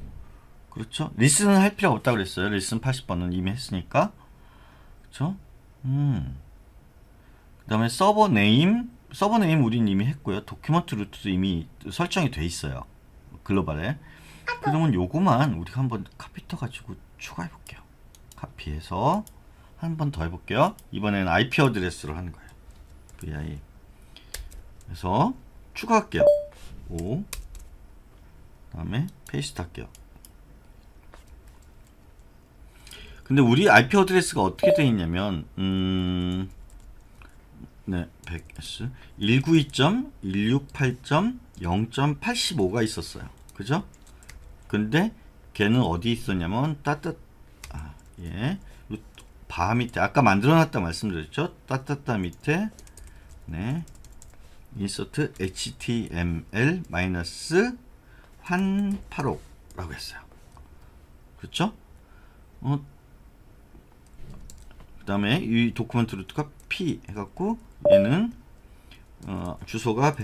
A: 그렇죠? 리슨은 할 필요 없다고 그랬어요. 리슨 80번은 이미 했으니까. 그렇죠? 음. 그 다음에 서버 네임 서버 네임 우린 이미 했고요. 도큐먼트 루트도 이미 설정이 돼 있어요. 글로벌에. 그러면 요거만 우리가 한번 카피터 가지고 추가해 볼게요. 카피해서 한번더 해볼게요. 이번에는 IP 어드레스로 하는 거예요. vi 그래서 추가할게요. 5그 다음에 페이스트 할게요. 근데 우리 IP 어드레스가 어떻게 돼 있냐면 음 네, 100S 192.168.0.85가 있었어요. 그죠? 근데 걔는 어디 있었냐면 따뜻 아, 예. 바 밑에 아까 만들어 놨다 말씀드렸죠? 따따따 밑에 네. 인서트 html 마8 5라고 했어요. 그렇죠? 어, 그 다음에 이 도큐먼트 루트가 p 해갖고 얘는 어, 주소가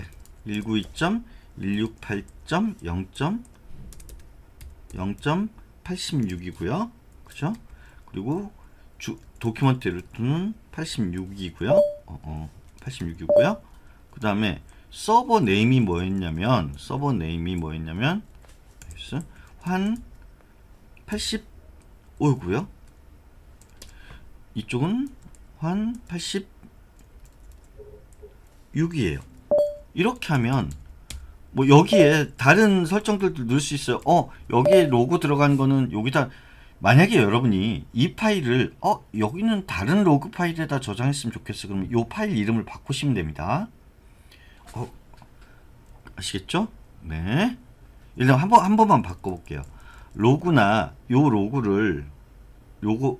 A: 192.168.0.0.86이고요. 그죠? 그리고 주, 도큐먼트 루트는 86이고요. 어, 어, 86이고요. 그 다음에 서버 네임이 뭐였냐면 서버 네임이 뭐였냐면 환 85고요. 이쪽은 환 6이에요 이렇게 하면 뭐 여기에 다른 설정들도 넣을 수 있어요 어 여기에 로고 들어간 거는 여기다 만약에 여러분이 이 파일을 어 여기는 다른 로그 파일에다 저장했으면 좋겠어 그러면 이 파일 이름을 바꾸시면 됩니다 어, 아시겠죠? 네 일단 한번 한 번만 바꿔볼게요 로그나 요 로그를 요거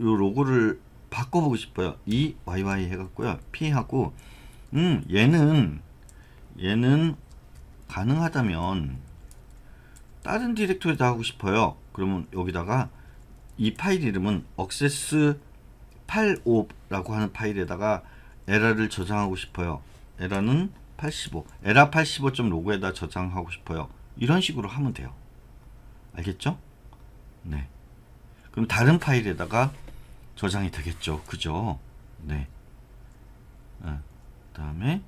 A: 요로그를 바꿔보고 싶어요 이 e, yy 해갖고요 p 하고 음 얘는 얘는 가능하다면 다른 디렉토리도 하고 싶어요 그러면 여기다가 이 파일 이름은 a c c 8 5라고 하는 파일에다가 에라를 저장하고 싶어요 에라는 85 에라 85.로그에다 저장하고 싶어요 이런 식으로 하면 돼요 알겠죠? 네 그럼 다른 파일에다가 저장이 되겠죠 그죠? 네 응. 어. 그 다음에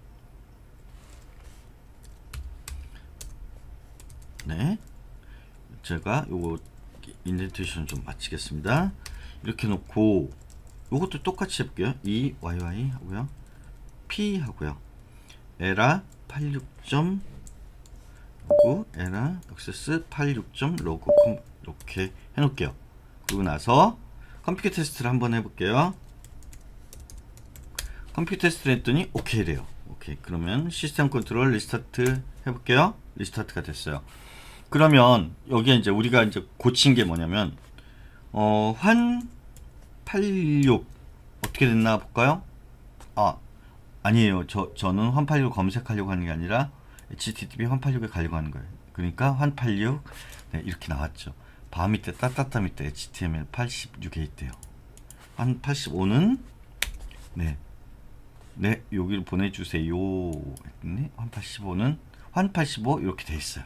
A: 네 제가 요거 인덴테이션 좀 마치겠습니다 이렇게 놓고 요것도 똑같이 해볼게요 e yy 하고요 p 하고요 에라 8 6 에라 액세스 86점 로그 이렇게 해놓을게요 그리고 나서 컴퓨터 테스트를 한번 해볼게요 컴퓨터 테스트를 했더니 오케이래요. 오케이. 그러면 시스템 컨트롤 리스타트 해볼게요. 리스타트가 됐어요. 그러면 여기에 이제 우리가 이제 고친 게 뭐냐면 어, 환 86 어떻게 됐나 볼까요? 아 아니에요. 저 저는 환86 검색하려고 하는 게 아니라 HTTP 환 86에 가려고 하는 거예요. 그러니까 환86 네, 이렇게 나왔죠. 바 밑에 따따따 밑에 HTML 86에 있대요. 환 85는 네 네, 여기를 보내주세요. 했 환85는 환85 이렇게 돼 있어요.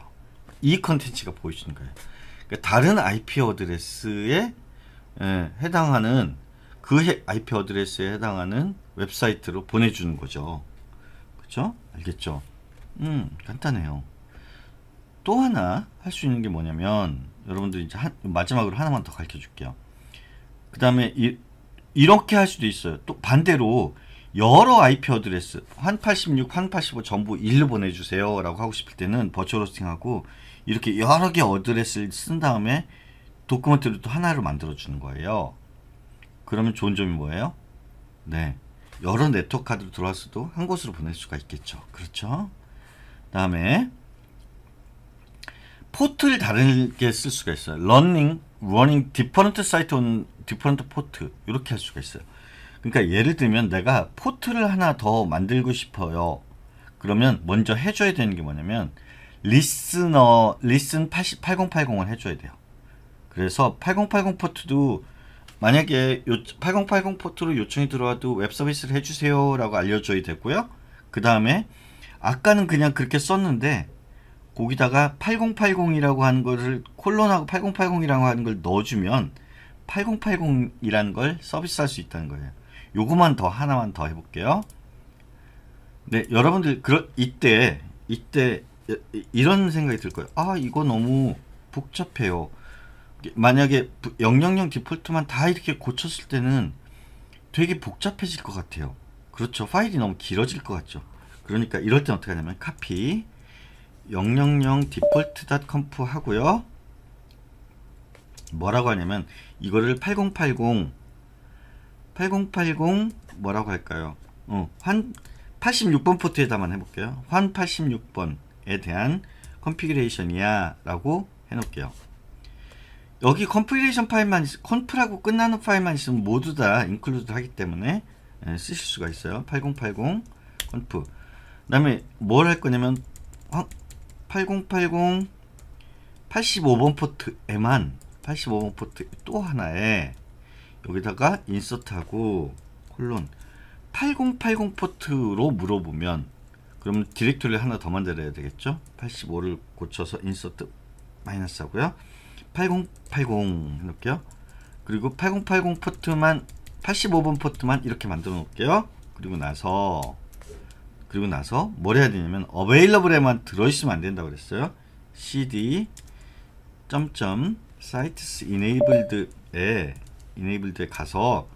A: 이 컨텐츠가 보여주는 거예요. 그러니까 다른 IP 어드레스에 예, 해당하는 그 IP 어드레스에 해당하는 웹사이트로 보내주는 거죠. 그렇죠? 알겠죠? 음, 간단해요. 또 하나 할 수 있는 게 뭐냐면 여러분들 이제 한, 마지막으로 하나만 더 가르쳐 줄게요. 그 다음에 이렇게 할 수도 있어요. 또 반대로 여러 IP 어드레스 한 86, 한85 전부 일로 보내주세요 라고 하고 싶을 때는 버추얼호스팅하고 이렇게 여러 개 어드레스를 쓴 다음에 도큐먼트를 또 하나를 만들어주는 거예요. 그러면 좋은 점이 뭐예요? 네. 여러 네트워크 카드로 들어왔어도 한 곳으로 보낼 수가 있겠죠. 그렇죠? 다음에 포트를 다르게 쓸 수가 있어요. 러닝, 러닝 디퍼런트 사이트 온 디퍼런트 포트 이렇게 할 수가 있어요. 그러니까 예를 들면 내가 포트를 하나 더 만들고 싶어요. 그러면 먼저 해줘야 되는 게 뭐냐면 리스너 리슨 80, 8080을 해줘야 돼요. 그래서 8080 포트도 만약에 8080 포트로 요청이 들어와도 웹 서비스를 해주세요 라고 알려줘야 되고요. 그 다음에 아까는 그냥 그렇게 썼는데 거기다가 8080이라고 하는 것을 콜론하고 8080이라고 하는 걸 넣어주면 8080이라는 걸 서비스할 수 있다는 거예요. 요거만 더 하나만 더 해볼게요. 네, 여러분들 그러, 이때 이때 이런 생각이 들 거예요. 아, 이거 너무 복잡해요. 만약에 000 디폴트만 다 이렇게 고쳤을 때는 되게 복잡해질 것 같아요. 그렇죠. 파일이 너무 길어질 것 같죠. 그러니까 이럴 때 어떻게 하냐면 카피 000 디폴트.conf 하고요. 뭐라고 하냐면 이거를 8080 8080 뭐라고 할까요? 어, 환 86번 포트에다만 해볼게요. 환 86번에 대한 컨피그레이션이야 라고 해놓을게요. 여기 컨피그레이션 파일만 컨프라고 끝나는 파일만 있으면 모두 다 인클루드 하기 때문에 예, 쓰실 수가 있어요. 8080 컨프 그 다음에 뭘 할 거냐면 8080 85번 포트에만 85번 포트 또 하나에 여기다가 인서트하고 콜론 8080 포트로 물어보면 그럼 디렉토리를 하나 더 만들어야 되겠죠 85를 고쳐서 인서트 마이너스 하고요 8080 해놓을게요 그리고 8080 포트만 85번 포트만 이렇게 만들어 놓을게요 그리고 나서 그리고 나서 뭘 해야 되냐면 어베일러블에만 들어있으면 안 된다고 그랬어요 cd 점점 sites enabled에 이네이블드에 가서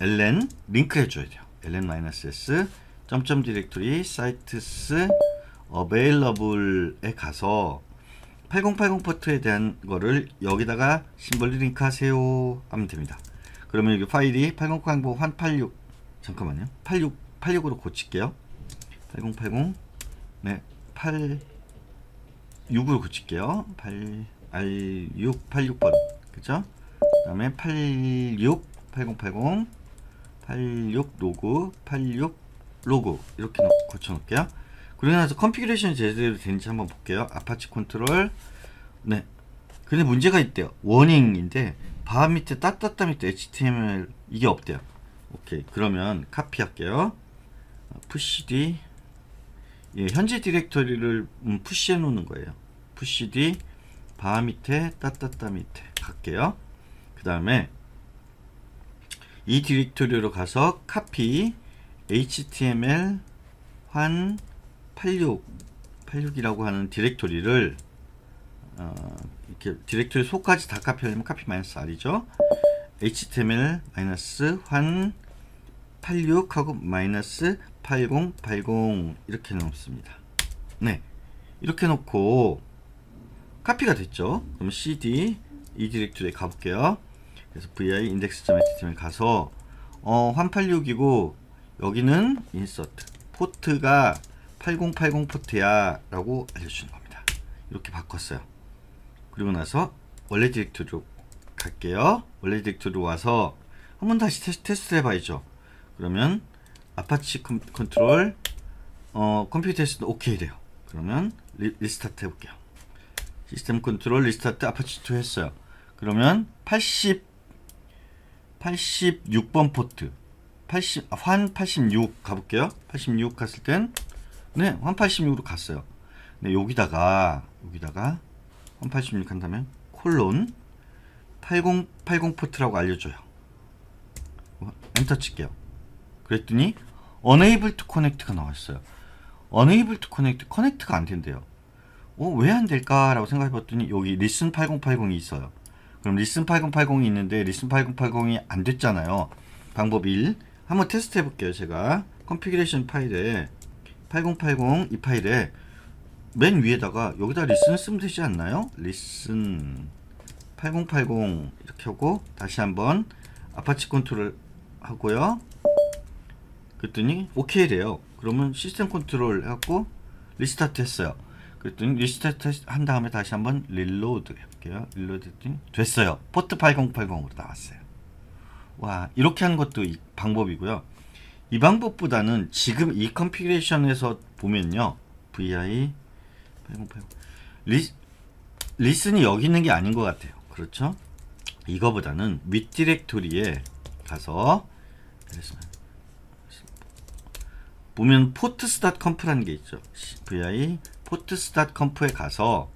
A: ln 링크 해줘야 돼요. ln-s 점점 디렉토리 sites available에 가서 8080 포트에 대한 거를 여기다가 심벌 리 링크 하세요 하면 됩니다. 그러면 여기 파일이 8080 186 잠깐만요. 86 86으로 고칠게요. 8080 네, 86으로 고칠게요. 8 R6 86번. 그죠? 그 다음에 86 8080 86 로그 86 로그 이렇게 고쳐놓을게요 그리고 나서 컨피규레이션 제대로 되는지 한번 볼게요 아파치 컨트롤 네 근데 문제가 있대요 워닝인데 바 밑에 따따따 밑에 html 이게 없대요 오케이 그러면 카피할게요 푸시D 예, 현재 디렉토리를 푸시해 음, 놓는 거예요 푸시D 바 밑에 따따따 밑에 갈게요 다음에 이 디렉토리로 가서 copy html 환 86, 86이라고 하는 디렉토리를 어, 이렇게 디렉토리 속까지 다 카피하려면 카피 마이너스 r이죠. html 마이너스 환 86하고 마이너스 8080 이렇게 넣습니다. 네. 이렇게 놓고 카피가 됐죠. 그럼 cd 이 디렉토리에 가볼게요. 그래서 vi index.html 가서 어, 환86이고 여기는 인서트 포트가 8080 포트야 라고 알려주는 겁니다 이렇게 바꿨어요 그리고 나서 원래 디렉토리로 갈게요 원래 디렉토리로 와서 한번 다시 테스트, 테스트 해봐야죠 그러면 아파치 컴, 컨트롤 어, 컴퓨터 테스트는 오케이 돼요 그러면 리, 스타트 해볼게요 시스템 컨트롤 리스타트 아파치 2 했어요 그러면 80 86번 포트 80, 아, 환86 가볼게요 86 갔을 땐 네, 환 86으로 갔어요 네, 여기다가 여기다가 환 86 한다면 콜론 8080 포트라고 알려줘요 어, 엔터 칠게요 그랬더니 Unable to Connect가 나왔어요 Unable to Connect, 커넥트가 안 된대요 어, 왜 안 될까라고 생각해 봤더니 여기 Listen 8080이 있어요 그럼 리슨 8080이 있는데 리슨 8080이 안 됐잖아요. 방법 1. 한번 테스트 해볼게요. 제가 컨피그레이션 파일에 8080 이 파일에 맨 위에다가 여기다 리슨 을 쓰면 되지 않나요? 리슨 8080 이렇게 하고 다시 한번 아파치 컨트롤 하고요. 그랬더니 o k 이래요 그러면 시스템 컨트롤 해갖고 리스타트 했어요. 그랬더니 리스타트 한 다음에 다시 한번 릴로드 해볼게요. 릴로드 했더니 됐어요. 포트 8080으로 나왔어요. 와 이렇게 하는 것도 방법이고요. 이 방법보다는 지금 이 컨피그레이션에서 보면요. vi 8080 리, 슨이 여기 있는 게 아닌 것 같아요. 그렇죠? 이거보다는 윗 디렉토리에 가서 보면 포트스.컴프라는 게 있죠. vi 포트스닷컴프에 가서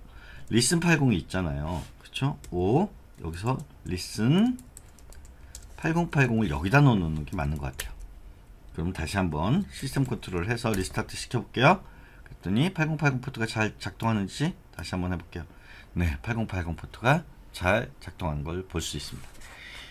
A: 리슨 80이 있잖아요. 그쵸? 오 여기서 리슨 8080을 여기다 넣는 게 맞는 것 같아요. 그럼 다시 한번 시스템 컨트롤 해서 리스타트 시켜볼게요. 그랬더니 8080 포트가 잘 작동하는지 다시 한번 해볼게요. 네, 8080 포트가 잘 작동하는 걸 볼 수 있습니다.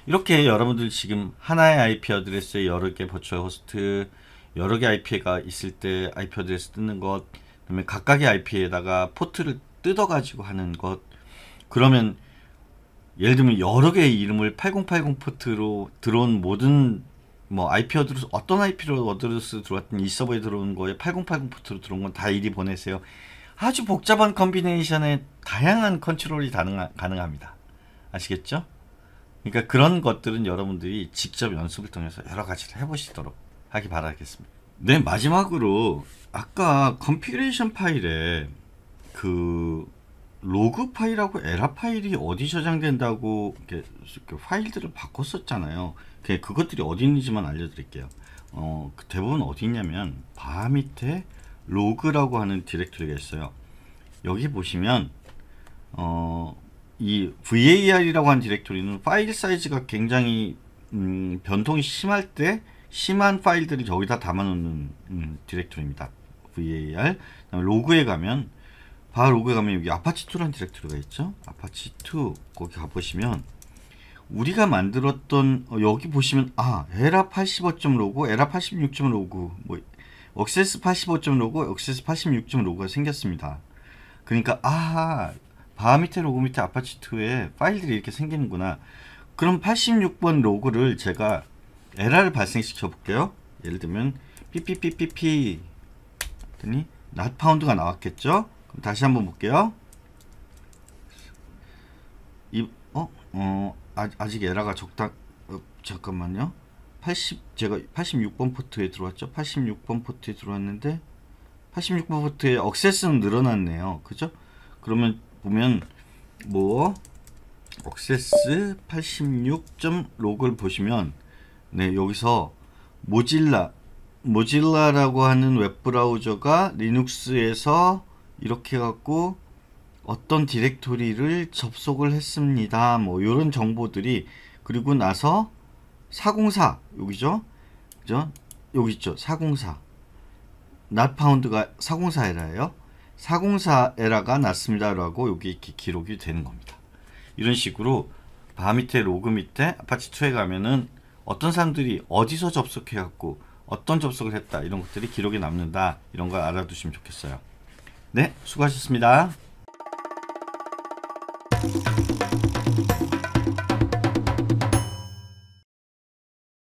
A: 이렇게 여러분들 지금 하나의 IP 어드레스에 여러 개 버추얼 호스트, 여러 개 IP가 있을 때 IP 어드레스 뜯는 것, 그다음에 각각의 IP에다가 포트를 뜯어가지고 하는 것 그러면 예를 들면 여러 개의 이름을 8080 포트로 들어온 모든 뭐 IP 어드레스 어떤 IP로 어드레스 들어왔든 이 서버에 들어온 거에 8080 포트로 들어온 건 다 이리 보내세요. 아주 복잡한 컨비네이션에 다양한 컨트롤이 가능하, 가능합니다. 아시겠죠? 그러니까 그런 것들은 여러분들이 직접 연습을 통해서 여러 가지를 해보시도록 하기 바라겠습니다. 네 마지막으로 아까 컴필레이션 파일에 그 로그 파일하고 에라 파일이 어디 저장된다고 이렇게 그 파일들을 바꿨었잖아요. 그것들이 어디 있는지만 알려드릴게요. 어, 그 대부분 어디 있냐면 바 밑에 로그라고 하는 디렉토리가 있어요. 여기 보시면 어, 이 VAR이라고 하는 디렉토리는 파일 사이즈가 굉장히 음, 변동이 심할 때 심한 파일들을 여기다 담아놓는 음, 디렉토리입니다. VAR 로그에 가면 바 로그에 가면 여기 아파치2라는 디렉토리가 있죠 아파치2 거기 가보시면 우리가 만들었던 어, 여기 보시면 아 에라 85.로그 에라 86.로그 뭐 억세스 85.로그 억세스 86.로그가 생겼습니다 그러니까 아하 바 밑에 로그 밑에 아파치2에 파일들이 이렇게 생기는구나 그럼 86번 로그를 제가 에라를 발생시켜 볼게요 예를 들면 삐삐삐삐삐 그랬더니 not found가 나왔겠죠? 그럼 다시 한번 볼게요. 이, 어? 어, 아, 직 에러가 적당, 어, 잠깐만요. 80, 제가 86번 포트에 들어왔죠? 86번 포트에 들어왔는데, 86번 포트에 억세스는 늘어났네요. 그죠? 그러면 보면, 뭐, 억세스 86.log을 보시면, 네, 여기서 모질라, 모질라라고 하는 웹브라우저가 리눅스에서 이렇게 갖고 어떤 디렉토리를 접속을 했습니다. 뭐 이런 정보들이 그리고 나서 404 여기죠. 그죠? 여기 있죠. 404. n 파운드가404에라예요404에라가 났습니다라고 여기 이렇게 기록이 되는 겁니다. 이런 식으로 바 밑에 로그 밑에 아파치 2에 가면은 어떤 사람들이 어디서 접속해 갖고 어떤 접속을 했다 이런 것들이 기록에 남는다 이런 걸 알아두시면 좋겠어요. 네, 수고하셨습니다.